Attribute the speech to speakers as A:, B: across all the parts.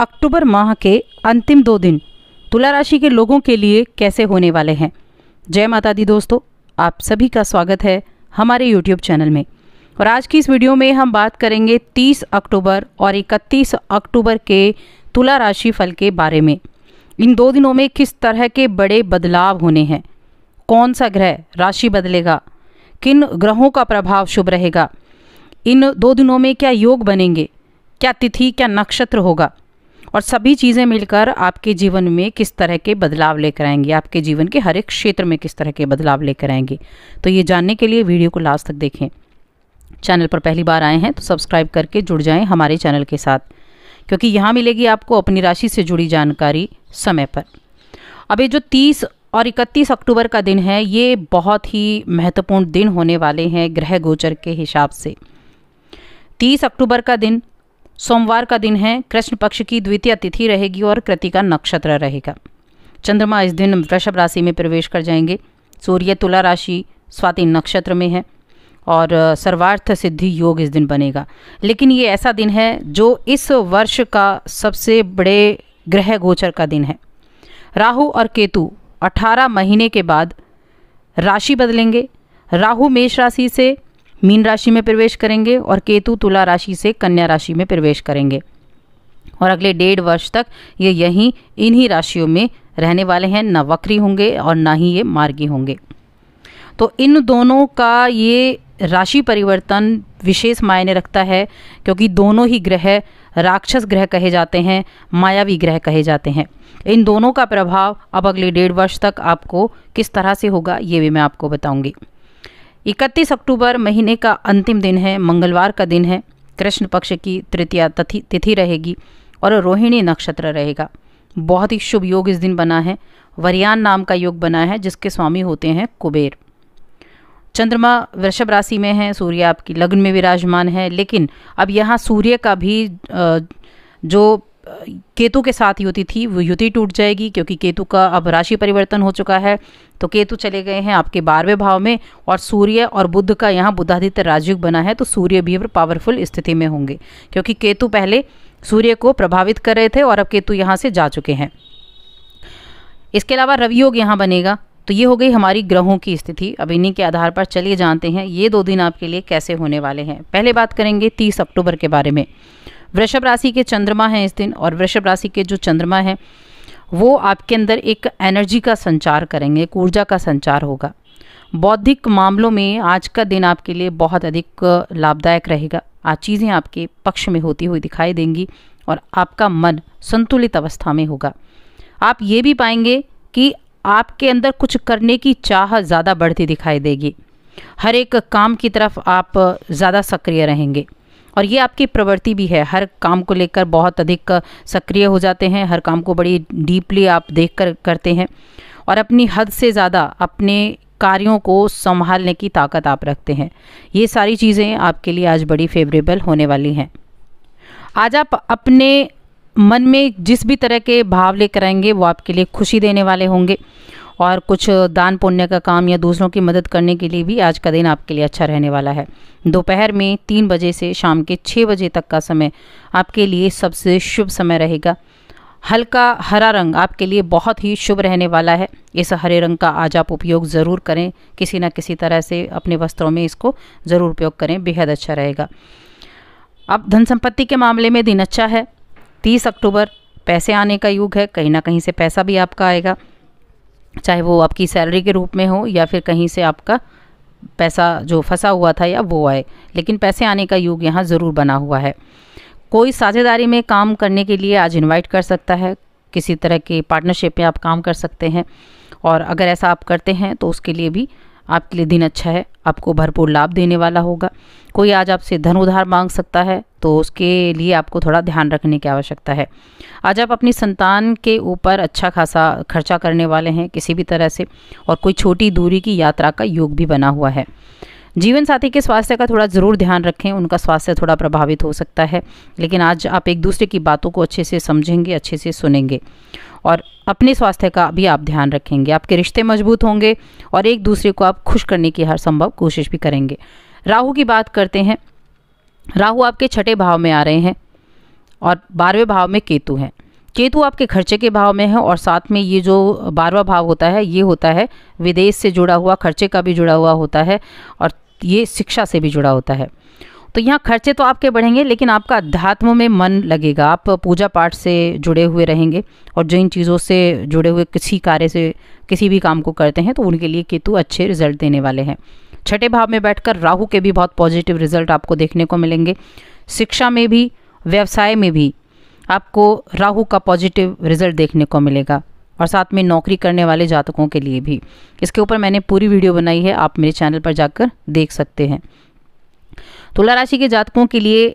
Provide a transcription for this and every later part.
A: अक्टूबर माह के अंतिम दो दिन तुला राशि के लोगों के लिए कैसे होने वाले हैं जय माता दी दोस्तों आप सभी का स्वागत है हमारे यूट्यूब चैनल में और आज की इस वीडियो में हम बात करेंगे 30 अक्टूबर और 31 अक्टूबर के तुला राशि फल के बारे में इन दो दिनों में किस तरह के बड़े बदलाव होने हैं कौन सा ग्रह राशि बदलेगा किन ग्रहों का प्रभाव शुभ रहेगा इन दो दिनों में क्या योग बनेंगे क्या तिथि क्या नक्षत्र होगा और सभी चीज़ें मिलकर आपके जीवन में किस तरह के बदलाव लेकर आएंगे आपके जीवन के हर एक क्षेत्र में किस तरह के बदलाव लेकर आएंगे तो ये जानने के लिए वीडियो को लास्ट तक देखें चैनल पर पहली बार आए हैं तो सब्सक्राइब करके जुड़ जाएं हमारे चैनल के साथ क्योंकि यहाँ मिलेगी आपको अपनी राशि से जुड़ी जानकारी समय पर अब ये जो तीस और 31 अक्टूबर का दिन है ये बहुत ही महत्वपूर्ण दिन होने वाले हैं ग्रह गोचर के हिसाब से 30 अक्टूबर का दिन सोमवार का दिन है कृष्ण पक्ष की द्वितीय तिथि रहेगी और कृतिका नक्षत्र रहेगा चंद्रमा इस दिन वृषभ राशि में प्रवेश कर जाएंगे सूर्य तुला राशि स्वाति नक्षत्र में है और सर्वार्थ सिद्धि योग इस दिन बनेगा लेकिन ये ऐसा दिन है जो इस वर्ष का सबसे बड़े ग्रह गोचर का दिन है राहु और केतु 18 महीने के बाद राशि बदलेंगे राहु मेष राशि से मीन राशि में प्रवेश करेंगे और केतु तुला राशि से कन्या राशि में प्रवेश करेंगे और अगले डेढ़ वर्ष तक ये यहीं इन्हीं राशियों में रहने वाले हैं ना वक्री होंगे और ना ही ये मार्गी होंगे तो इन दोनों का ये राशि परिवर्तन विशेष मायने रखता है क्योंकि दोनों ही ग्रह राक्षस ग्रह कहे जाते हैं मायावी ग्रह कहे जाते हैं इन दोनों का प्रभाव अब अगले डेढ़ वर्ष तक आपको किस तरह से होगा ये भी मैं आपको बताऊंगी इकतीस अक्टूबर महीने का अंतिम दिन है मंगलवार का दिन है कृष्ण पक्ष की तृतीया तिथि रहेगी और रोहिणी नक्षत्र रहेगा बहुत ही शुभ योग इस दिन बना है वरियान नाम का योग बना है जिसके स्वामी होते हैं कुबेर चंद्रमा वृषभ राशि में है सूर्य आपकी लग्न में विराजमान है लेकिन अब यहाँ सूर्य का भी जो केतु के साथ युति थी वो युति टूट जाएगी क्योंकि केतु का अब राशि परिवर्तन हो चुका है तो केतु चले गए हैं आपके बारहवें भाव में और सूर्य और बुद्ध का यहाँ बुद्धादित्य राजयुग बना है तो सूर्य भी पावरफुल स्थिति में होंगे क्योंकि केतु पहले सूर्य को प्रभावित कर रहे थे और अब केतु यहाँ से जा चुके हैं इसके अलावा रवियोग यहाँ बनेगा तो ये हो गई हमारी ग्रहों की स्थिति अब इन्हीं के आधार पर चलिए जानते हैं ये दो दिन आपके लिए कैसे होने वाले हैं पहले बात करेंगे तीस अक्टूबर के बारे में वृषभ राशि के चंद्रमा हैं इस दिन और वृषभ राशि के जो चंद्रमा हैं वो आपके अंदर एक एनर्जी का संचार करेंगे एक ऊर्जा का संचार होगा बौद्धिक मामलों में आज का दिन आपके लिए बहुत अधिक लाभदायक रहेगा आज चीज़ें आपके पक्ष में होती हुई दिखाई देंगी और आपका मन संतुलित अवस्था में होगा आप ये भी पाएंगे कि आपके अंदर कुछ करने की चाह ज़्यादा बढ़ती दिखाई देगी हर एक काम की तरफ आप ज़्यादा सक्रिय रहेंगे और ये आपकी प्रवृत्ति भी है हर काम को लेकर बहुत अधिक सक्रिय हो जाते हैं हर काम को बड़ी डीपली आप देख कर करते हैं और अपनी हद से ज़्यादा अपने कार्यों को संभालने की ताकत आप रखते हैं ये सारी चीज़ें आपके लिए आज बड़ी फेवरेबल होने वाली हैं आज आप अपने मन में जिस भी तरह के भाव लेकर आएंगे वो आपके लिए खुशी देने वाले होंगे और कुछ दान पुण्य का काम या दूसरों की मदद करने के लिए भी आज का दिन आपके लिए अच्छा रहने वाला है दोपहर में तीन बजे से शाम के छः बजे तक का समय आपके लिए सबसे शुभ समय रहेगा हल्का हरा रंग आपके लिए बहुत ही शुभ रहने वाला है इस हरे रंग का आज आप उपयोग ज़रूर करें किसी न किसी तरह से अपने वस्त्रों में इसको ज़रूर उपयोग करें बेहद अच्छा रहेगा अब धन संपत्ति के मामले में दिन अच्छा है तीस अक्टूबर पैसे आने का युग है कहीं ना कहीं से पैसा भी आपका आएगा चाहे वो आपकी सैलरी के रूप में हो या फिर कहीं से आपका पैसा जो फंसा हुआ था या वो आए लेकिन पैसे आने का योग यहाँ ज़रूर बना हुआ है कोई साझेदारी में काम करने के लिए आज इनवाइट कर सकता है किसी तरह के पार्टनरशिप में आप काम कर सकते हैं और अगर ऐसा आप करते हैं तो उसके लिए भी आपके लिए दिन अच्छा है आपको भरपूर लाभ देने वाला होगा कोई आज आपसे धन उधार मांग सकता है तो उसके लिए आपको थोड़ा ध्यान रखने की आवश्यकता है आज आप अपनी संतान के ऊपर अच्छा खासा खर्चा करने वाले हैं किसी भी तरह से और कोई छोटी दूरी की यात्रा का योग भी बना हुआ है जीवन साथी के स्वास्थ्य का थोड़ा ज़रूर ध्यान रखें उनका स्वास्थ्य थोड़ा प्रभावित हो सकता है लेकिन आज आप एक दूसरे की बातों को अच्छे से समझेंगे अच्छे से सुनेंगे और अपने स्वास्थ्य का भी आप ध्यान रखेंगे आपके रिश्ते मजबूत होंगे और एक दूसरे को आप खुश करने की हर संभव कोशिश भी करेंगे राहु की बात करते हैं राहु आपके छठे भाव में आ रहे हैं और बारहवें भाव में केतु हैं केतु आपके खर्चे के भाव में है और साथ में ये जो बारवा भाव होता है ये होता है विदेश से जुड़ा हुआ खर्चे का भी जुड़ा हुआ होता है और ये शिक्षा से भी जुड़ा होता है तो यहाँ खर्चे तो आपके बढ़ेंगे लेकिन आपका अध्यात्म में मन लगेगा आप पूजा पाठ से जुड़े हुए रहेंगे और जिन चीज़ों से जुड़े हुए किसी कार्य से किसी भी काम को करते हैं तो उनके लिए केतु अच्छे रिजल्ट देने वाले हैं छठे भाव में बैठकर राहु के भी बहुत पॉजिटिव रिजल्ट आपको देखने को मिलेंगे शिक्षा में भी व्यवसाय में भी आपको राहु का पॉजिटिव रिजल्ट देखने को मिलेगा और साथ में नौकरी करने वाले जातकों के लिए भी इसके ऊपर मैंने पूरी वीडियो बनाई है आप मेरे चैनल पर जाकर देख सकते हैं तुला राशि के जातकों के लिए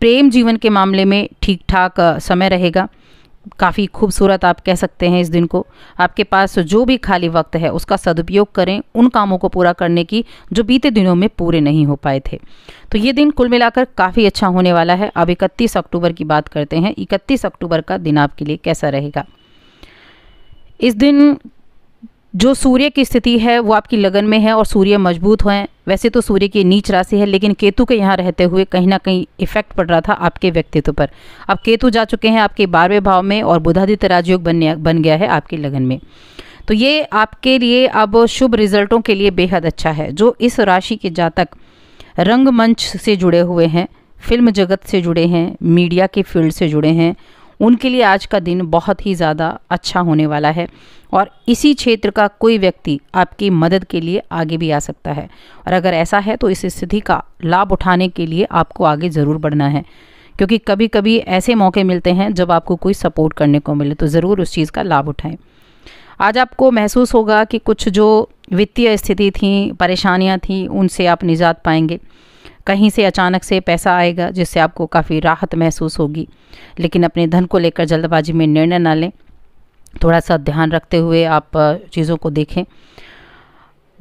A: प्रेम जीवन के मामले में ठीक ठाक समय रहेगा काफ़ी खूबसूरत आप कह सकते हैं इस दिन को आपके पास जो भी खाली वक्त है उसका सदुपयोग करें उन कामों को पूरा करने की जो बीते दिनों में पूरे नहीं हो पाए थे तो ये दिन कुल मिलाकर काफ़ी अच्छा होने वाला है अब इकतीस अक्टूबर की बात करते हैं इकतीस अक्टूबर का दिन आपके लिए कैसा रहेगा इस दिन जो सूर्य की स्थिति है वो आपकी लगन में है और सूर्य मजबूत हैं वैसे तो सूर्य की नीच राशि है लेकिन केतु के यहाँ रहते हुए कहीं ना कहीं इफेक्ट पड़ रहा था आपके व्यक्तित्व पर अब केतु जा चुके हैं आपके बारहवें भाव में और बुधादित्य राजयोग बनने बन गया है आपकी लगन में तो ये आपके लिए अब शुभ रिजल्टों के लिए बेहद अच्छा है जो इस राशि के जातक रंगमंच से जुड़े हुए हैं फिल्म जगत से जुड़े हैं मीडिया के फील्ड से जुड़े हैं उनके लिए आज का दिन बहुत ही ज़्यादा अच्छा होने वाला है और इसी क्षेत्र का कोई व्यक्ति आपकी मदद के लिए आगे भी आ सकता है और अगर ऐसा है तो इस स्थिति का लाभ उठाने के लिए आपको आगे ज़रूर बढ़ना है क्योंकि कभी कभी ऐसे मौके मिलते हैं जब आपको कोई सपोर्ट करने को मिले तो ज़रूर उस चीज़ का लाभ उठाएं आज आपको महसूस होगा कि कुछ जो वित्तीय स्थिति थी परेशानियां थी उनसे आप निजात पाएंगे कहीं से अचानक से पैसा आएगा जिससे आपको काफ़ी राहत महसूस होगी लेकिन अपने धन को लेकर जल्दबाजी में निर्णय ना लें थोड़ा सा ध्यान रखते हुए आप चीज़ों को देखें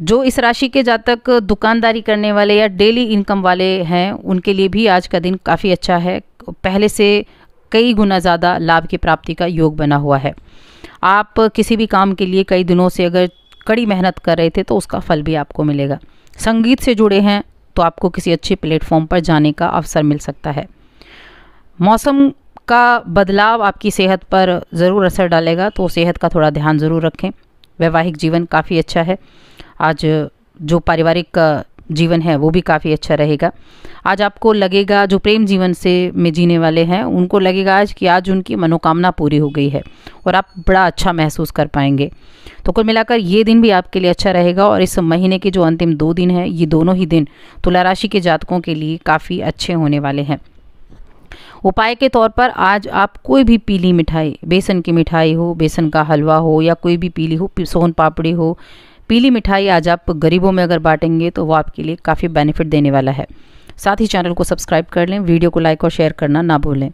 A: जो इस राशि के जातक दुकानदारी करने वाले या डेली इनकम वाले हैं उनके लिए भी आज का दिन काफ़ी अच्छा है पहले से कई गुना ज़्यादा लाभ की प्राप्ति का योग बना हुआ है आप किसी भी काम के लिए कई दिनों से अगर कड़ी मेहनत कर रहे थे तो उसका फल भी आपको मिलेगा संगीत से जुड़े हैं तो आपको किसी अच्छे प्लेटफॉर्म पर जाने का अवसर मिल सकता है मौसम का बदलाव आपकी सेहत पर ज़रूर असर डालेगा तो सेहत का थोड़ा ध्यान ज़रूर रखें वैवाहिक जीवन काफ़ी अच्छा है आज जो पारिवारिक जीवन है वो भी काफ़ी अच्छा रहेगा आज आपको लगेगा जो प्रेम जीवन से में जीने वाले हैं उनको लगेगा आज कि आज उनकी मनोकामना पूरी हो गई है और आप बड़ा अच्छा महसूस कर पाएंगे तो कुल मिलाकर ये दिन भी आपके लिए अच्छा रहेगा और इस महीने के जो अंतिम दो दिन हैं ये दोनों ही दिन तुला राशि के जातकों के लिए काफ़ी अच्छे होने वाले हैं उपाय के तौर पर आज आप कोई भी पीली मिठाई बेसन की मिठाई हो बेसन का हलवा हो या कोई भी पीली हो सोन पापड़ी हो पीली मिठाई आज आप गरीबों में अगर बांटेंगे तो वो आपके लिए काफ़ी बेनिफिट देने वाला है साथ ही चैनल को सब्सक्राइब कर लें वीडियो को लाइक और शेयर करना ना भूलें